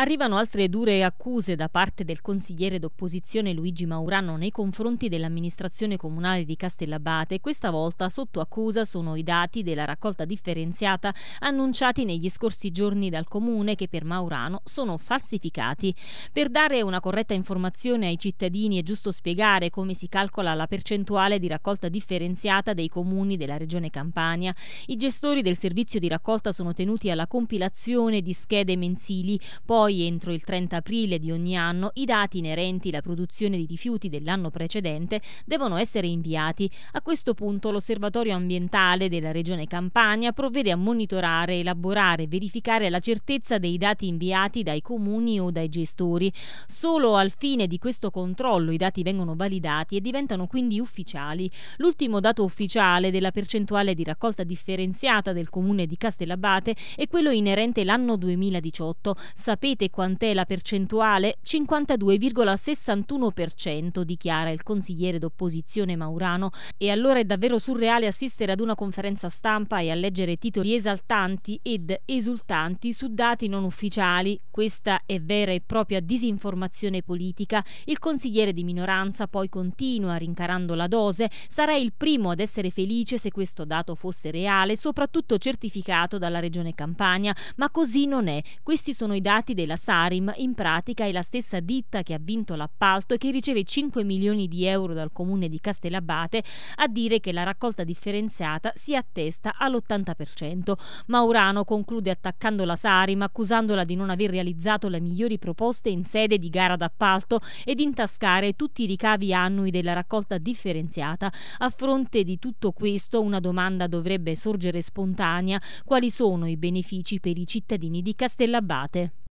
Arrivano altre dure accuse da parte del consigliere d'opposizione Luigi Maurano nei confronti dell'amministrazione comunale di Castellabate. Questa volta sotto accusa sono i dati della raccolta differenziata annunciati negli scorsi giorni dal comune che per Maurano sono falsificati. Per dare una corretta informazione ai cittadini è giusto spiegare come si calcola la percentuale di raccolta differenziata dei comuni della regione Campania. I gestori del servizio di raccolta sono tenuti alla compilazione di schede mensili, poi poi entro il 30 aprile di ogni anno i dati inerenti alla produzione di rifiuti dell'anno precedente devono essere inviati. A questo punto l'Osservatorio ambientale della Regione Campania provvede a monitorare, elaborare e verificare la certezza dei dati inviati dai comuni o dai gestori. Solo al fine di questo controllo i dati vengono validati e diventano quindi ufficiali. L'ultimo dato ufficiale della percentuale di raccolta differenziata del comune di Castellabate è quello inerente l'anno 2018. Sapete Sapete quant'è la percentuale? 52,61%, dichiara il consigliere d'opposizione Maurano. E allora è davvero surreale assistere ad una conferenza stampa e a leggere titoli esaltanti ed esultanti su dati non ufficiali. Questa è vera e propria disinformazione politica. Il consigliere di minoranza poi continua rincarando la dose. Sarei il primo ad essere felice se questo dato fosse reale, soprattutto certificato dalla Regione Campania, ma così non è. Questi sono i dati del la Sarim in pratica è la stessa ditta che ha vinto l'appalto e che riceve 5 milioni di euro dal comune di Castellabate a dire che la raccolta differenziata si attesta all'80%. Maurano conclude attaccando la Sarim accusandola di non aver realizzato le migliori proposte in sede di gara d'appalto e di intascare tutti i ricavi annui della raccolta differenziata. A fronte di tutto questo una domanda dovrebbe sorgere spontanea quali sono i benefici per i cittadini di Castellabate.